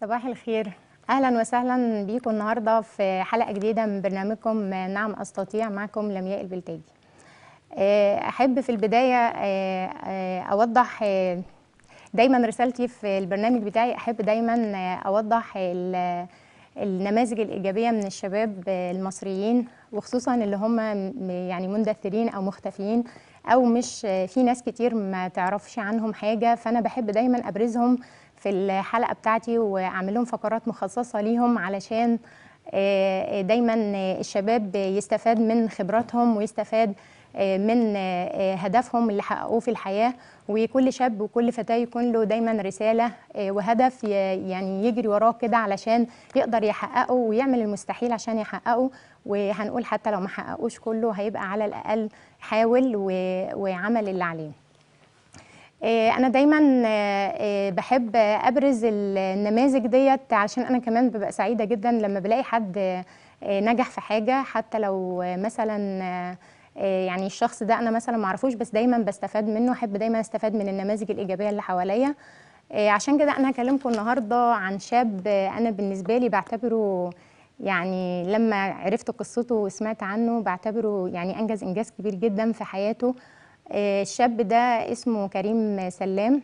صباح الخير اهلا وسهلا بيكم النهارده في حلقه جديده من برنامجكم نعم استطيع معكم لمياء البلتاجي آه، احب في البدايه آه، آه، اوضح دايما رسالتي في البرنامج بتاعي احب دايما اوضح النماذج الايجابيه من الشباب المصريين وخصوصا اللي هم يعني مندثرين او مختفيين او مش في ناس كتير ما تعرفش عنهم حاجه فانا بحب دايما ابرزهم في الحلقه بتاعتي واعمل لهم فقرات مخصصه ليهم علشان آه، آه، دايما الشباب يستفاد من خبراتهم ويستفاد آه، من هدفهم اللي حققوه في الحياه وكل شاب وكل فتاه يكون له دايما رساله وهدف يعني يجري وراه كده علشان يقدر يحققه ويعمل المستحيل عشان يحققه وهنقول حتى لو ما حققوش كله هيبقى على الاقل حاول وعمل اللي عليه آه، انا دايما آه، آه، بحب ابرز النماذج ديت عشان انا كمان ببقى سعيده جدا لما بلاقي حد نجح في حاجه حتى لو مثلا يعني الشخص ده انا مثلا معرفوش بس دايما بستفاد منه احب دايما استفاد من النماذج الايجابيه اللي حواليا عشان كده انا هكلمكم النهارده عن شاب انا بالنسبه لي بعتبره يعني لما عرفت قصته وسمعت عنه بعتبره يعني انجز انجاز كبير جدا في حياته آه، الشاب ده اسمه كريم سلام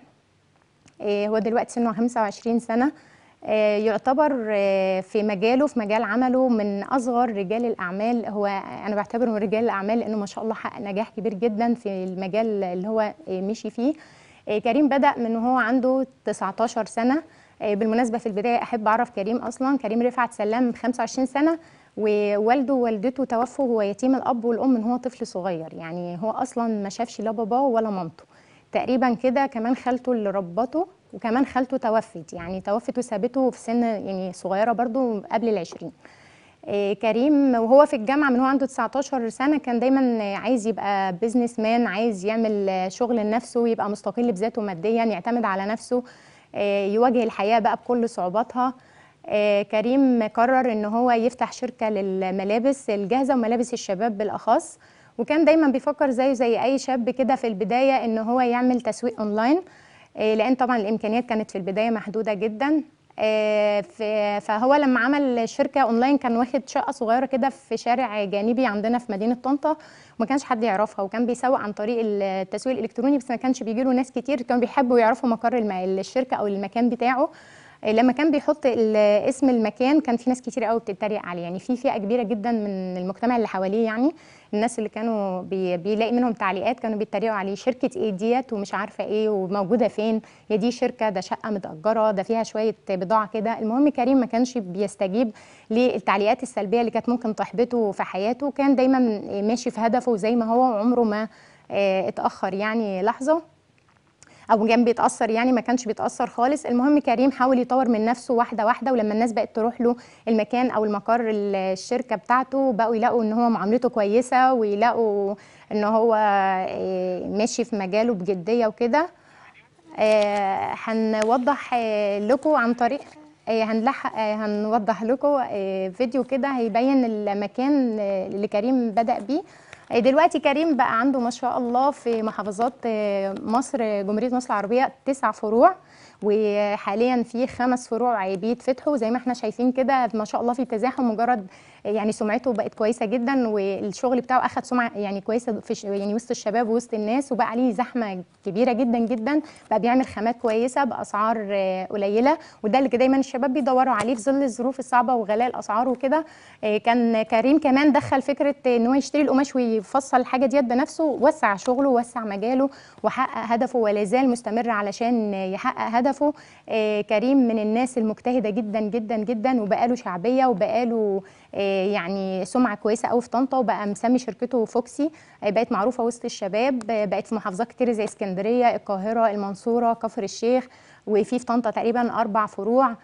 آه، هو دلوقتي سنه 25 سنة آه، يعتبر في مجاله في مجال عمله من أصغر رجال الأعمال هو أنا بعتبره من رجال الأعمال لأنه ما شاء الله حقق نجاح كبير جدا في المجال اللي هو مشي فيه كريم بدأ من هو عنده 19 سنة بالمناسبة في البداية أحب أعرف كريم أصلا كريم رفعت سلام 25 سنة ووالده ووالدته توفوا هو يتيم الاب والام من هو طفل صغير يعني هو اصلا ما شافش لا باباه ولا مامته تقريبا كده كمان خالته اللي ربته وكمان خالته توفت يعني توفت وسابته في سن يعني صغيره برضو قبل العشرين آه، كريم وهو في الجامعه من هو عنده 19 سنه كان دايما عايز يبقى بيزنس مان عايز يعمل شغل لنفسه يبقى مستقل بذاته ماديا يعتمد على نفسه آه، يواجه الحياه بقى بكل صعوباتها آه، كريم قرر ان هو يفتح شركه للملابس الجاهزه وملابس الشباب بالاخص وكان دايما بيفكر زيه زي اي شاب كده في البدايه ان هو يعمل تسويق اونلاين آه، لان طبعا الامكانيات كانت في البدايه محدوده جدا آه، فهو لما عمل شركه اونلاين كان واخد شقه صغيره كده في شارع جانبي عندنا في مدينه طنطا وما كانش حد يعرفها وكان بيسوق عن طريق التسويق الالكتروني بس ما كانش بيجي له ناس كتير كانوا بيحبوا يعرفوا مقر الشركه او المكان بتاعه لما كان بيحط اسم المكان كان في ناس كتير قوي بتتريق عليه يعني في فئه كبيره جدا من المجتمع اللي حواليه يعني الناس اللي كانوا بي بيلاقي منهم تعليقات كانوا بيتريقوا عليه شركه ايه ديت ومش عارفه ايه وموجوده فين يا دي شركه ده شقه متاجره ده فيها شويه بضاعه كده المهم كريم ما كانش بيستجيب للتعليقات السلبيه اللي كانت ممكن تحبطه في حياته كان دايما ماشي في هدفه زي ما هو وعمره ما آه، اتاخر يعني لحظه او كان بيتاثر يعني ما كانش بيتاثر خالص المهم كريم حاول يطور من نفسه واحده واحده ولما الناس بقت تروح له المكان او المقر الشركه بتاعته بقوا يلاقوا ان هو معاملته كويسه ويلاقوا ان هو آه، ماشي في مجاله بجديه وكده آه، هنوضح آه، لكم عن طريق هنلحق هنوضح لكم فيديو كده هيبين المكان اللي كريم بدأ بيه آه، دلوقتي كريم بقى عنده ما شاء الله في محافظات آه، مصر جمهوريه مصر العربيه تسع فروع وحاليا في خمس فروع بيتفتحوا زي ما احنا شايفين كده ما شاء الله في تزاحم مجرد يعني سمعته بقت كويسه جدا والشغل بتاعه اخد سمعه يعني كويسه في يعني وسط الشباب ووسط الناس وبقى عليه زحمه كبيره جدا جدا بقى بيعمل خامات كويسه باسعار آه، قليله وده اللي دايما الشباب بيدوروا عليه في ظل الظروف الصعبه وغلاء الاسعار وكده آه، كان كريم كمان دخل فكره ان هو يشتري القماش ويفصل الحاجه ديت بنفسه وسع شغله وسع مجاله وحقق هدفه ولا زال مستمر علشان يحقق هدفه آه، كريم من الناس المجتهده جدا جدا جدا وبقاله شعبيه وبقاله آه، يعني سمعه كويسه قوي في طنطا وبقى مسمي شركته فوكسي آه، بقت معروفه وسط الشباب آه، بقت في محافظات كتير زي اسكندريه القاهره المنصوره كفر الشيخ وفي في طنطا تقريبا اربع فروع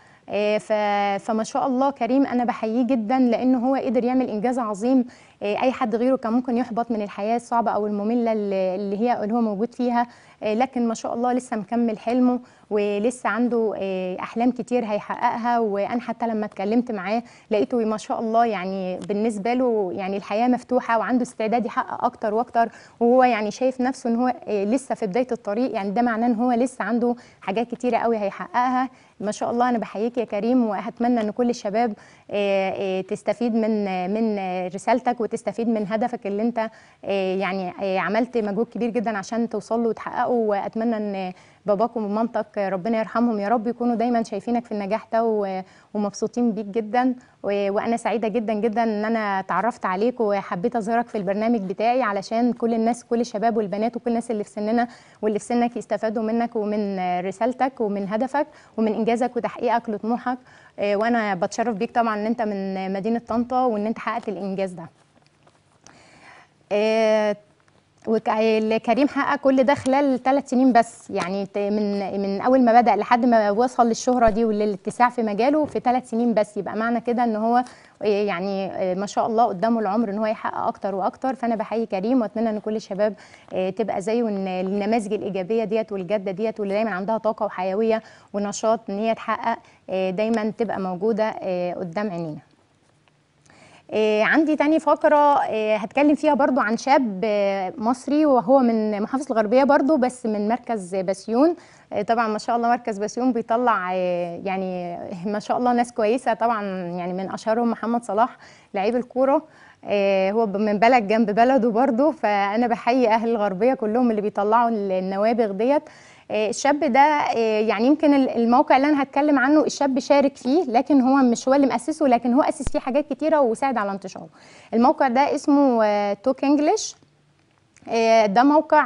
فما شاء الله كريم انا بحييه جدا لان هو قدر يعمل انجاز عظيم اي حد غيره كان ممكن يحبط من الحياه الصعبه او الممله اللي هي اللي هو موجود فيها لكن ما شاء الله لسه مكمل حلمه ولسه عنده آه، احلام كتير هيحققها وانا حتى لما اتكلمت معاه لقيته ما شاء الله يعني بالنسبه له يعني الحياه مفتوحه وعنده استعداد يحقق اكتر واكتر وهو يعني شايف نفسه ان هو آه، لسه في بدايه الطريق يعني ده معناه ان هو لسه عنده حاجات كتيره قوي هيحققها ما شاء الله انا بحييك يا كريم واتمنى ان كل الشباب آه، تستفيد من من رسالتك وتستفيد من هدفك اللي انت يعني عملت مجهود كبير جدا عشان توصل له وتحققه واتمنى ان باباك ومامتك ربنا يرحمهم يا رب يكونوا دايما شايفينك في النجاح ده ومبسوطين بيك جدا وانا سعيده جدا جدا ان انا اتعرفت عليك وحبيت اظهرك في البرنامج بتاعي علشان كل الناس كل الشباب والبنات وكل الناس اللي في سننا واللي في سنك يستفادوا منك ومن رسالتك ومن هدفك ومن انجازك وتحقيقك لطموحك آه، وانا بتشرف بيك طبعا ان انت من مدينه طنطا وان انت حققت الانجاز ده آه، وكريم حقق كل ده خلال ثلاث سنين بس يعني من من اول ما بدا لحد ما وصل للشهره دي وللاتساع في مجاله في ثلاث سنين بس يبقى معنى كده ان هو آه، يعني آه، ما شاء الله قدامه العمر ان هو يحقق اكتر واكتر فانا بحيي كريم واتمنى ان كل الشباب آه، تبقى زيه وان النماذج الايجابيه ديت والجاده ديت واللي دايما عندها طاقه وحيويه ونشاط ان هي تحقق دايما تبقى موجوده قدام عينينا آه، عندي تاني فقرة آه، هتكلم فيها برضو عن شاب آه، مصري وهو من محافظة الغربية برضو بس من مركز بسيون طبعا ما شاء الله مركز بسيون بيطلع يعني ما شاء الله ناس كويسة طبعا يعني من أشهرهم محمد صلاح لعيب الكورة هو من بلد جنب بلده برضو فأنا بحيي أهل الغربية كلهم اللي بيطلعوا النوابغ ديت آه، الشاب ده آه، يعني يمكن الموقع اللي انا هتكلم عنه الشاب شارك فيه لكن هو مش هو اللي مؤسسه لكن هو اسس فيه حاجات كتيره وساعد على انتشاره الموقع ده اسمه توك آه، انجلش ده موقع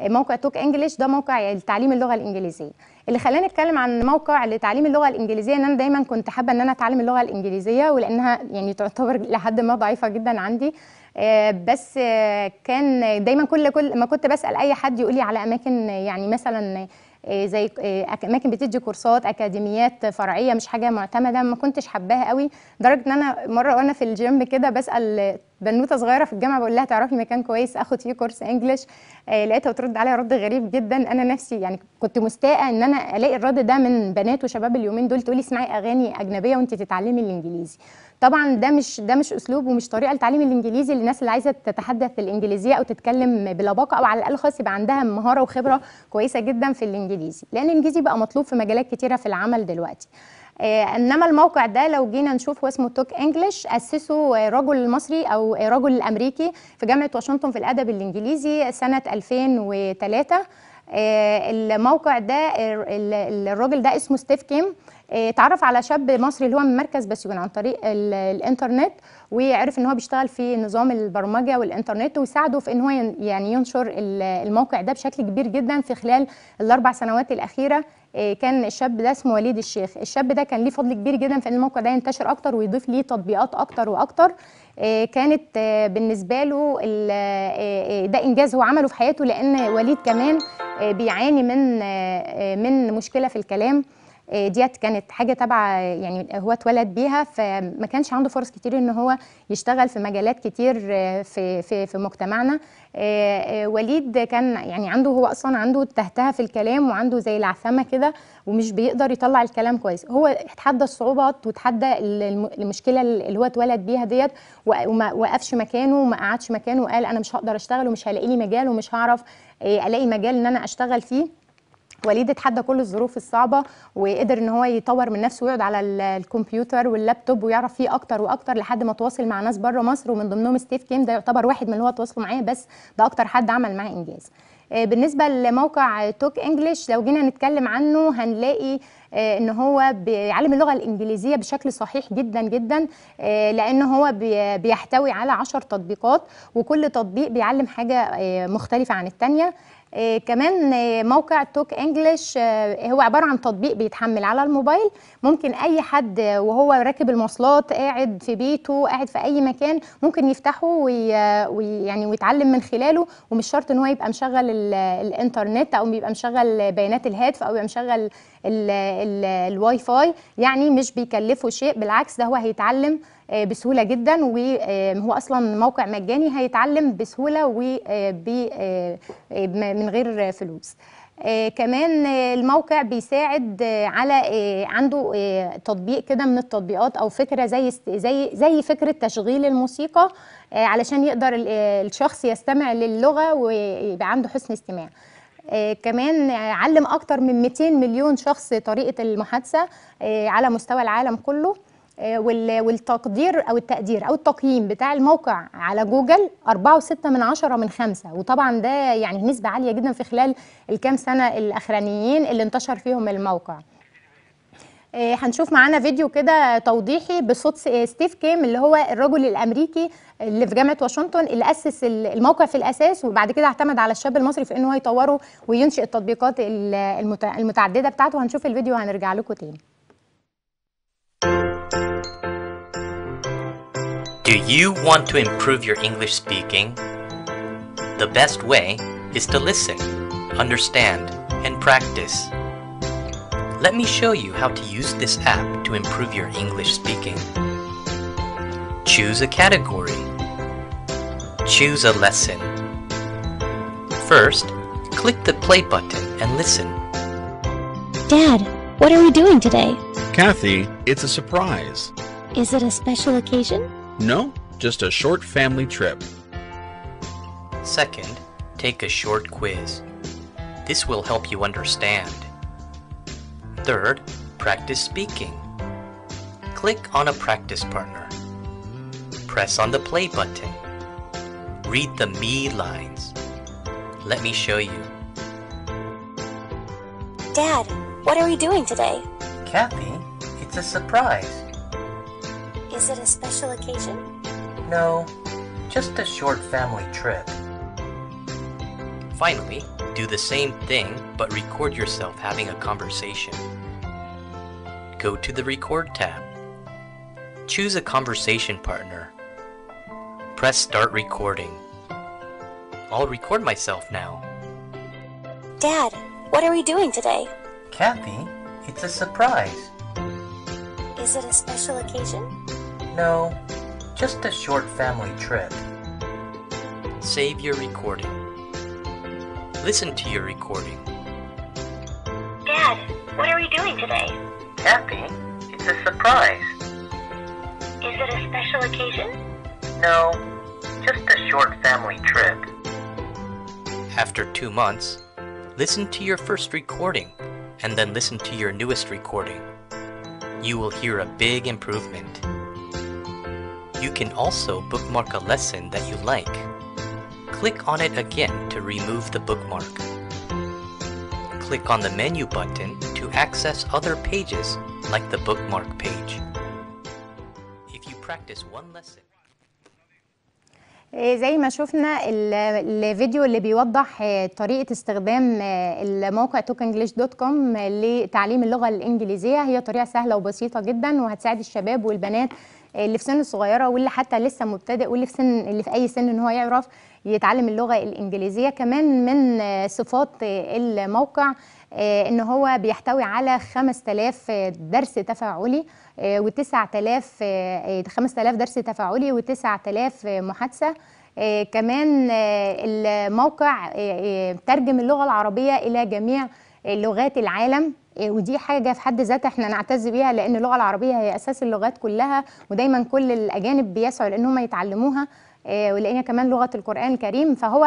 موقع توك انجلش ده موقع لتعليم اللغه الانجليزيه اللي خلاني اتكلم عن موقع لتعليم اللغه الانجليزيه ان انا دايما كنت حابه ان انا اتعلم اللغه الانجليزيه ولانها يعني تعتبر لحد ما ضعيفه جدا عندي آه، بس آه، كان دايما كل كل ما كنت بسال اي حد يقول لي على اماكن يعني مثلا آه، زي اماكن بتدي كورسات اكاديميات فرعيه مش حاجه معتمده ما كنتش حباها قوي لدرجه ان انا مره وانا في الجيم كده بسال بنوته صغيره في الجامعه بقول لها تعرفي مكان كويس اخد فيه كورس انجلش لقيتها بترد عليا رد غريب جدا انا نفسي يعني كنت مستاءه ان انا الاقي الرد ده من بنات وشباب اليومين دول تقولي اسمعي اغاني اجنبيه وانت تتعلمي الانجليزي طبعا ده مش ده مش اسلوب ومش طريقه لتعليم الانجليزي للناس اللي عايزه تتحدث الانجليزيه او تتكلم بلباقه او على الاقل خالص يبقى عندها مهاره وخبره كويسه جدا في الانجليزي لان الانجليزي بقى مطلوب في مجالات كتيره في العمل دلوقتي آه، انما الموقع ده لو جينا نشوف هو اسمه توك انجلش اسسه رجل مصري او رجل امريكي في جامعه واشنطن في الادب الانجليزي سنه 2003 آه، الموقع ده الراجل ده اسمه ستيف كيم آه، اتعرف على شاب مصري اللي هو من مركز بسيون عن طريق الانترنت وعرف ان هو بيشتغل في نظام البرمجه والانترنت وساعده في ان هو يعني ينشر الموقع ده بشكل كبير جدا في خلال الاربع سنوات الاخيره آه، كان الشاب ده اسمه وليد الشيخ الشاب ده كان ليه فضل كبير جدا في ان الموقع ده ينتشر اكتر ويضيف ليه تطبيقات اكتر واكتر آه، كانت بالنسبه له ده انجاز هو عمله في حياته لان وليد كمان بيعاني من من مشكله في الكلام آه، ديت كانت حاجه تبع يعني هو اتولد بيها فما كانش عنده فرص كتير ان هو يشتغل في مجالات كتير آه، في في في مجتمعنا آه، وليد كان يعني عنده هو اصلا عنده تهتها في الكلام وعنده زي العفامه كده ومش بيقدر يطلع الكلام كويس هو اتحدى الصعوبات وتحدى المشكله اللي هو اتولد بيها ديت وما وقفش مكانه وما قعدش مكانه وقال انا مش هقدر اشتغل ومش هلاقي لي مجال ومش هعرف الاقي مجال ان انا اشتغل فيه وليد اتحدى كل الظروف الصعبه وقدر ان هو يطور من نفسه ويقعد على الكمبيوتر واللابتوب ويعرف فيه اكتر واكتر لحد ما تواصل مع ناس بره مصر ومن ضمنهم ستيف كيم ده يعتبر واحد من اللي هو تواصلوا معاه بس ده اكتر حد عمل معاه انجاز آه، بالنسبه لموقع توك انجلش لو جينا نتكلم عنه هنلاقي آه، ان هو بيعلم اللغه الانجليزيه بشكل صحيح جدا جدا آه، لان هو بيحتوي على 10 تطبيقات وكل تطبيق بيعلم حاجه مختلفه عن الثانيه آه، كمان آه، موقع توك انجلش آه، هو عباره عن تطبيق بيتحمل على الموبايل ممكن اي حد وهو راكب المواصلات قاعد في بيته قاعد في اي مكان ممكن يفتحه ويعني ويتعلم من خلاله ومش شرط ان هو يبقى مشغل الانترنت او بيبقى مشغل بيانات الهاتف او يبقى مشغل الواي فاي يعني مش بيكلفه شيء بالعكس ده هو هيتعلم آه، بسهوله جدا وهو آه، اصلا موقع مجاني هيتعلم بسهوله آه، من غير فلوس آه كمان آه الموقع بيساعد آه على عنده تطبيق كده من التطبيقات او فكره زي زي زي فكره تشغيل الموسيقى علشان يقدر الشخص يستمع للغه ويبقى عنده حسن استماع كمان علم اكتر من 200 مليون شخص طريقه المحادثه على مستوى العالم كله آه، والتقدير او التقدير او التقييم بتاع الموقع على جوجل 4.6 من 10 من 5 وطبعا ده يعني نسبه عاليه جدا في خلال الكام سنه الاخرانيين اللي انتشر فيهم الموقع آه، هنشوف معانا فيديو كده توضيحي بصوت آه، ستيف كيم اللي هو الرجل الامريكي اللي في جامعه واشنطن اللي اسس الموقع في الاساس وبعد كده اعتمد على الشاب المصري في انه هو يطوره وينشئ التطبيقات المتعدده بتاعته هنشوف الفيديو وهنرجع لكم تاني Do you want to improve your English speaking? The best way is to listen, understand, and practice. Let me show you how to use this app to improve your English speaking. Choose a category. Choose a lesson. First, click the play button and listen. Dad, what are we doing today? Kathy, it's a surprise. Is it a special occasion? No, just a short family trip. Second, take a short quiz. This will help you understand. Third, practice speaking. Click on a practice partner. Press on the play button. Read the me lines. Let me show you. Dad, what are we doing today? Kathy, it's a surprise. Was it a special occasion? No, just a short family trip. Finally, do the same thing, but record yourself having a conversation. Go to the Record tab. Choose a conversation partner. Press Start Recording. I'll record myself now. Dad, what are we doing today? Kathy, it's a surprise. Is it a special occasion? No, just a short family trip. Save your recording. Listen to your recording. Dad, what are we doing today? Happy. It's a surprise. Is it a special occasion? No, just a short family trip. After two months, listen to your first recording and then listen to your newest recording. You will hear a big improvement. You can also bookmark a lesson that you like. Click on it again to remove the bookmark. Click on the menu button to access other pages like the bookmark page. If you practice one lesson, زي ما شفنا الفيديو اللي بيوضح طريقة استخدام الموقع tokenglish.com لتعليم اللغة الإنجليزية هي طريقة سهلة وبسيطة جدا وهتساعد الشباب والبنات اللي في سن صغيره واللي حتى لسه مبتدئ واللي في سن اللي في اي سن ان هو يعرف يتعلم اللغه الانجليزيه كمان من صفات الموقع آه، ان هو بيحتوي على 5000 درس تفاعلي آه، و9000 5000 آه، درس تفاعلي و9000 محادثه كمان الموقع ترجم اللغه العربيه الى جميع لغات العالم إيه، ودي حاجه في حد ذاتها احنا نعتز بيها لان اللغه العربيه هي اساس اللغات كلها ودايما كل الاجانب بيسعوا لان هم يتعلموها إيه، ولان كمان لغه القران الكريم فهو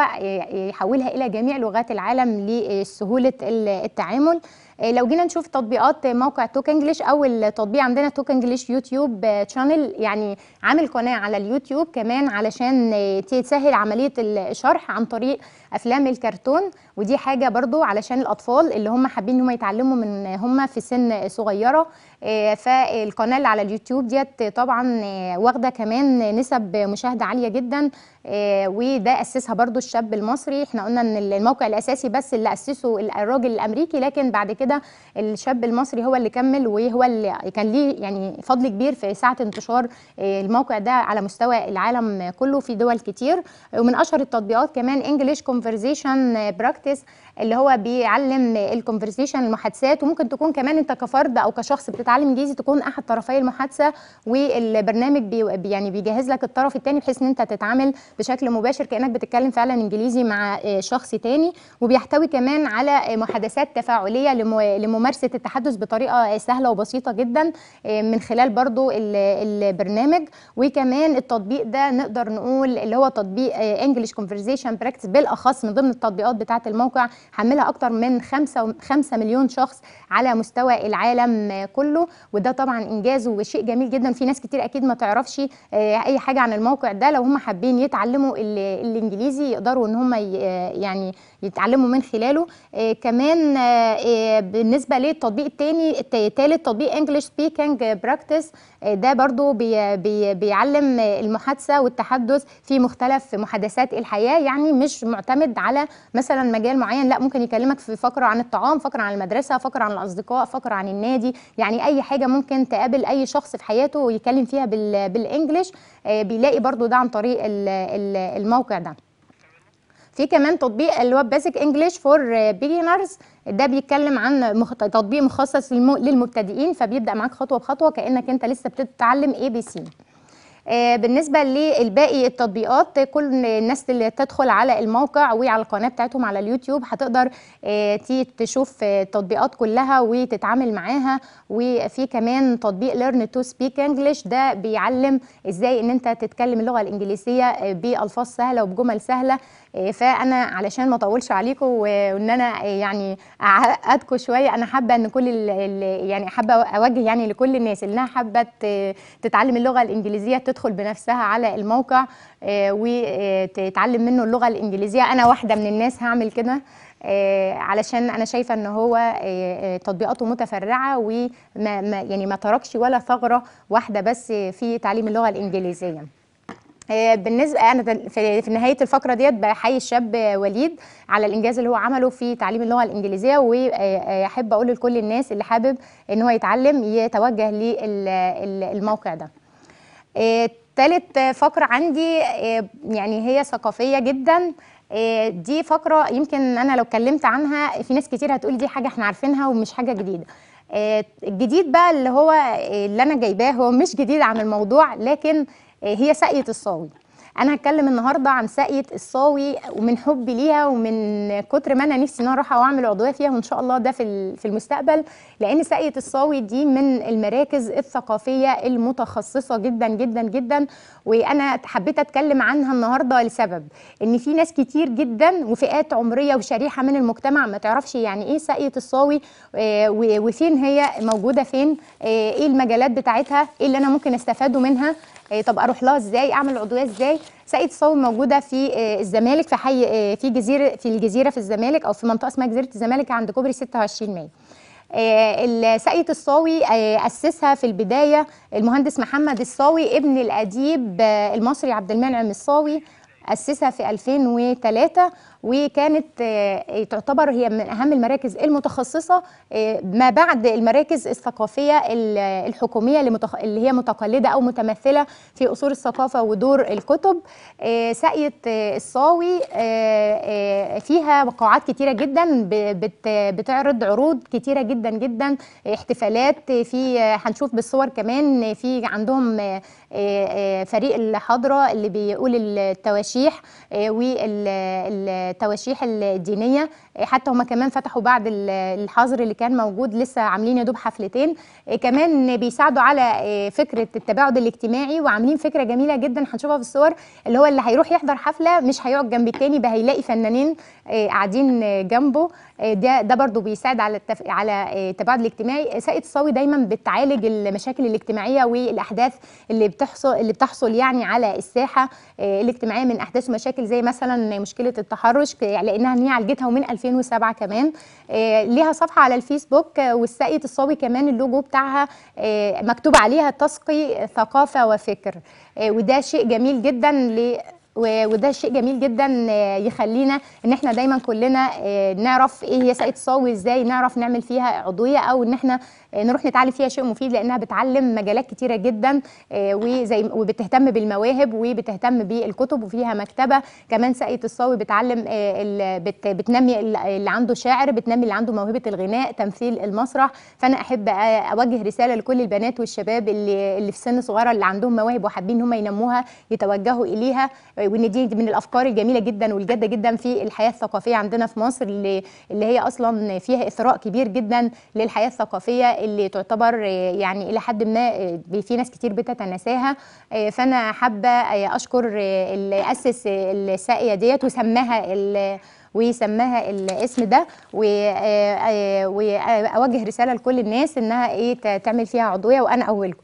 يحولها الى جميع لغات العالم لسهوله التعامل إيه، لو جينا نشوف تطبيقات موقع توك انجلش اول تطبيق عندنا توك انجلش يوتيوب شانل يعني عامل قناه على اليوتيوب كمان علشان تسهل عمليه الشرح عن طريق افلام الكرتون ودي حاجه برضو علشان الاطفال اللي هم حابين ان هم يتعلموا من هم في سن صغيره آه، فالقناه اللي على اليوتيوب ديت طبعا آه، واخده كمان نسب مشاهده عاليه جدا آه، وده اسسها برضو الشاب المصري احنا قلنا ان الموقع الاساسي بس اللي اسسه الراجل الامريكي لكن بعد كده الشاب المصري هو اللي كمل وهو اللي كان ليه يعني فضل كبير في ساعه انتشار الموقع ده على مستوى العالم كله في دول كتير ومن اشهر التطبيقات كمان انجلش conversation practice اللي هو بيعلم الكونفرسيشن المحادثات وممكن تكون كمان انت كفرد او كشخص بتتعلم انجليزي تكون احد طرفي المحادثه والبرنامج بي يعني بيجهز لك الطرف الثاني بحيث ان انت تتعامل بشكل مباشر كانك بتتكلم فعلا انجليزي مع آه، شخص ثاني وبيحتوي كمان على آه، محادثات تفاعليه لممارسه التحدث بطريقه آه، سهله وبسيطه جدا من خلال برضو البرنامج وكمان التطبيق ده نقدر نقول اللي هو تطبيق انجلش كونفرزيشن براكتس بالاخص من ضمن التطبيقات بتاعه الموقع حملها اكتر من 5 5 مليون شخص على مستوى العالم كله وده طبعا انجاز وشيء جميل جدا في ناس كتير اكيد ما تعرفش آه، اي حاجه عن الموقع ده لو هم حابين يتعلموا الانجليزي يقدروا ان هم آه، يعني يتعلموا من خلاله آه، كمان بالنسبه للتطبيق الثاني الثالث تطبيق انجلش سبيكنج براكتس آه، ده برضو بي بي بيعلم المحادثه والتحدث في مختلف محادثات الحياه يعني مش معتمد على مثلا مجال معين لا ممكن يكلمك في فقره عن الطعام فقره عن المدرسه فقره عن الاصدقاء فقره عن النادي يعني اي حاجه ممكن تقابل اي شخص في حياته ويكلم فيها بالانجلش آه، بيلاقي برضو ده عن طريق الموقع ده في كمان تطبيق اللي هو بيزك انجلش فور بيجنرز ده بيتكلم عن تطبيق مخصص للمبتدئين فبيبدا معاك خطوه بخطوه كانك انت لسه بتتعلم اي بي سي بالنسبه للباقي التطبيقات كل الناس اللي تدخل على الموقع وعلى القناه بتاعتهم على اليوتيوب هتقدر آه، تشوف آه، التطبيقات كلها وتتعامل معاها وفي كمان تطبيق ليرن تو سبيك انجلش ده بيعلم ازاي ان انت تتكلم اللغه الانجليزيه آه، بالفاظ سهله وبجمل سهله فانا علشان ما اطولش عليكم وان انا يعني اعقدكم شويه انا حابه ان كل يعني حابه اوجه يعني لكل الناس اللي انها حابه تتعلم اللغه الانجليزيه تدخل بنفسها على الموقع آه، وتتعلم آه، منه اللغه الانجليزيه انا واحده من الناس هعمل كده آه، علشان انا شايفه ان هو تطبيقاته متفرعه وما يعني ما تركش ولا ثغره واحده بس في تعليم اللغه الانجليزيه آه، بالنسبه انا في نهايه الفقره ديت بحيي الشاب وليد على الانجاز اللي هو عمله في تعليم اللغه الانجليزيه واحب آه، آه، اقول لكل الناس اللي حابب ان هو يتعلم يتوجه للموقع ده ثالث فقره عندي يعني هي ثقافيه جدا دي فقره يمكن انا لو اتكلمت عنها في ناس كتير هتقول دي حاجه احنا عارفينها ومش حاجه جديده الجديد بقى اللي هو اللي انا جايباه هو مش جديد عن الموضوع لكن آه، هي ساقية الصاوي انا هتكلم النهارده عن ساقيه الصاوي ومن حبي ليها ومن كتر ما انا نفسي ان انا اروح اعمل عضويه فيها وان شاء الله ده في في المستقبل لان ساقيه الصاوي دي من المراكز الثقافيه المتخصصه جدا جدا جدا وانا حبيت اتكلم عنها النهارده لسبب ان في ناس كتير جدا وفئات عمريه وشريحه من المجتمع ما تعرفش يعني ايه ساقيه الصاوي آه، وفين هي موجوده فين آه، ايه المجالات بتاعتها ايه اللي انا ممكن استفاده منها إيه، طب اروح لها ازاي اعمل عضويه ازاي ساقية الصوب موجوده في آه، الزمالك في حي آه، في جزيره في الجزيره في الزمالك او في منطقه اسمها جزيره الزمالك عند كوبري 26 مايو ساقية الصاوي آه، أسسها في البداية المهندس محمد الصاوي ابن الأديب المصري عبد المنعم الصاوي أسسها في 2003 وكانت آه، آه، تعتبر هي من أهم المراكز المتخصصة آه، ما بعد المراكز الثقافية الحكومية اللي هي متقلدة أو متمثلة في أصول الثقافة ودور الكتب ساقية الصاوي فيها قاعات كتيرة جدا بتعرض عروض كتيرة جدا جدا احتفالات في هنشوف بالصور كمان في عندهم فريق الحضرة اللي بيقول التواشيح وال التواشيح الدينيه حتى هما كمان فتحوا بعد الحظر اللي كان موجود لسه عاملين يا دوب حفلتين كمان بيساعدوا على آه، فكره التباعد الاجتماعي وعاملين فكره جميله جدا هنشوفها في الصور اللي هو اللي هيروح يحضر حفله مش هيقعد جنب التاني بقى هيلاقي فنانين آه، قاعدين جنبه آه، ده ده برضو بيساعد على التف... على التباعد آه، الاجتماعي سائد الصاوي دايما بتعالج المشاكل الاجتماعيه والاحداث اللي بتحصل اللي بتحصل يعني على الساحه آه، الاجتماعيه من احداث ومشاكل زي مثلا مشكله التحرش لانها هي عالجتها ومن 2007 كمان ليها صفحه على الفيسبوك والسائد الصاوي كمان اللوجو بتاعها مكتوب عليها تسقي ثقافه وفكر وده شيء جميل جدا ل وده شيء جميل جدا آه، يخلينا ان احنا دايما كلنا آه، نعرف ايه هي ساقية الصاوي وازاي نعرف نعمل فيها عضويه او ان احنا آه، نروح نتعلم فيها شيء مفيد لانها بتعلم مجالات كتيره جدا وزي وبتهتم بالمواهب وبتهتم بالكتب وفيها مكتبه كمان ساقية الصاوي بتعلم بتنمي اللي عنده شاعر بتنمي اللي عنده موهبه الغناء تمثيل المسرح فانا احب اوجه رساله لكل البنات والشباب اللي اللي في سن صغيره اللي عندهم مواهب وحابين ان هم ينموها يتوجهوا اليها وان دي من الافكار الجميله جدا والجاده جدا في الحياه الثقافيه عندنا في مصر اللي, اللي هي اصلا فيها اثراء كبير جدا للحياه الثقافيه اللي تعتبر يعني الى حد ما آه، في ناس كتير بتتناساها آه، فانا حابه آه، اشكر اللي اسس الساقيه ديت وسماها وسماها الاسم ده واوجه رساله لكل الناس انها ايه تعمل فيها عضويه وانا اولكم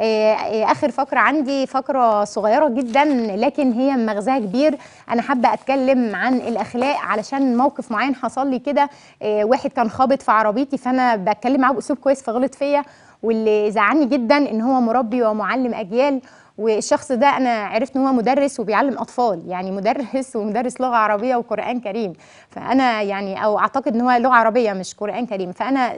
آه، آه، اخر فقره عندي فقره صغيره جدا لكن هي مغزاها كبير انا حابه اتكلم عن الاخلاق علشان موقف معين حصل لي كده آه، واحد كان خابط في عربيتي فانا بتكلم معاه باسلوب كويس فغلط فيا واللي زعلني جدا ان هو مربي ومعلم اجيال والشخص ده انا عرفت ان هو مدرس وبيعلم اطفال يعني مدرس ومدرس لغه عربيه وقران كريم فانا يعني او اعتقد ان هو لغه عربيه مش قران كريم فانا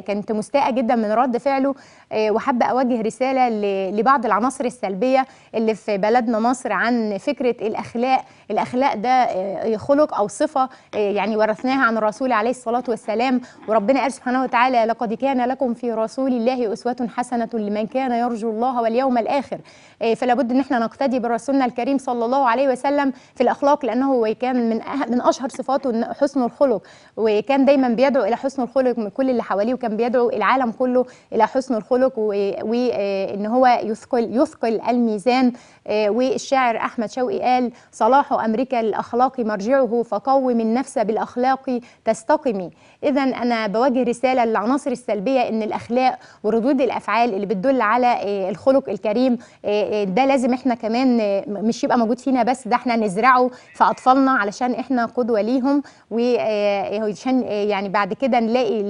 كنت مستاءه جدا من رد فعله آه، وحابه اوجه رساله لبعض العناصر السلبيه اللي في بلدنا مصر عن فكره الاخلاق الاخلاق ده آه، خلق او صفه آه، يعني ورثناها عن الرسول عليه الصلاه والسلام وربنا قال سبحانه وتعالى لقد كان لكم في رسول الله اسوه حسنه لمن كان يرجو الله واليوم الاخر آه، فلا بد ان احنا نقتدي برسولنا الكريم صلى الله عليه وسلم في الاخلاق لانه هو كان من أه-، من اشهر صفاته حسن الخلق وكان دايما بيدعو الى حسن الخلق من كل اللي حواليه وكان بيدعو العالم كله الى حسن الخلق وان آه، هو يثقل يثقل الميزان آه، والشاعر أحمد شوقي قال صلاح أمريكا للاخلاق مرجعه فقوم النفس بالأخلاق تستقمي إذا أنا بوجه رسالة للعناصر السلبية إن الأخلاق وردود الأفعال اللي بتدل على آه، الخلق الكريم آه، ده لازم إحنا كمان مش يبقى موجود فينا بس ده إحنا نزرعه في أطفالنا علشان إحنا قدوة ليهم وعشان يعني بعد كده نلاقي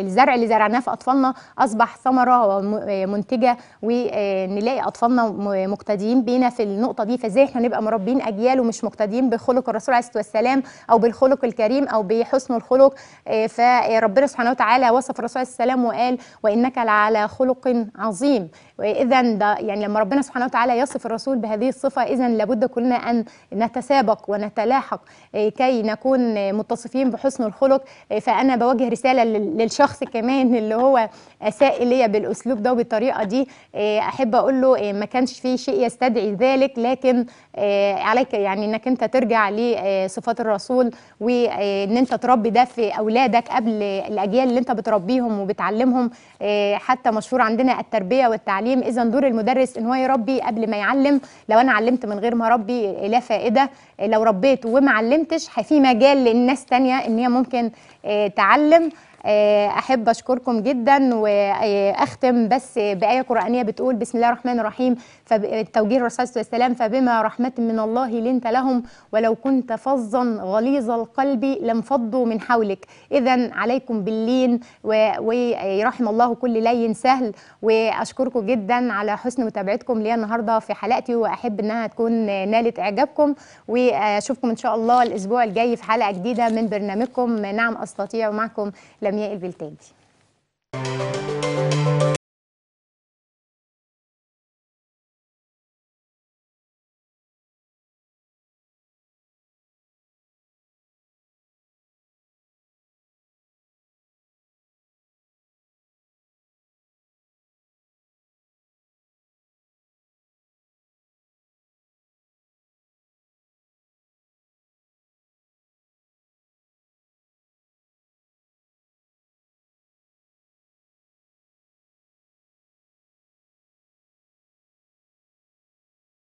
الزرع اللي زرعناه في أطفالنا أصبح ثمرة منتجة ونلاقي أطفالنا مكتبين مقتدين بينا في النقطه دي فازاي احنا نبقى مربين اجيال ومش مقتدين بخلق الرسول عليه الصلاه والسلام او بالخلق الكريم او بحسن الخلق آه، فربنا سبحانه وتعالى وصف الرسول عليه السلام وقال وانك لعلى خلق عظيم اذا ده يعني لما ربنا سبحانه وتعالى يصف الرسول بهذه الصفه اذا لابد كلنا ان نتسابق ونتلاحق آه، كي نكون متصفين بحسن الخلق آه، فانا بوجه رساله للشخص كمان اللي هو اساء ليا بالاسلوب ده وبالطريقه دي احب اقول له ما كانش في شيء يستدعي ذلك لكن آه، عليك يعني انك انت ترجع لصفات آه، الرسول وان انت تربي ده في اولادك قبل الاجيال اللي انت بتربيهم وبتعلمهم آه، حتى مشهور عندنا التربيه والتعليم اذا دور المدرس ان هو يربي قبل ما يعلم لو انا علمت من غير ما اربي لا فائده لو ربيت وما علمتش في مجال للناس تانية ان هي ممكن تعلم احب اشكركم جدا واختم بس بايه قرانيه بتقول بسم الله الرحمن الرحيم التوجيه الرسول صلى الله عليه وسلم فبما رحمة من الله لنت لهم ولو كنت فظا غليظ القلب لانفضوا من حولك إذا عليكم باللين ويرحم الله كل لين سهل وأشكركم جدا على حسن متابعتكم ليا النهاردة في حلقتي وأحب أنها تكون نالت إعجابكم وأشوفكم إن شاء الله الأسبوع الجاي في حلقة جديدة من برنامجكم نعم أستطيع معكم لمياء البلتاجي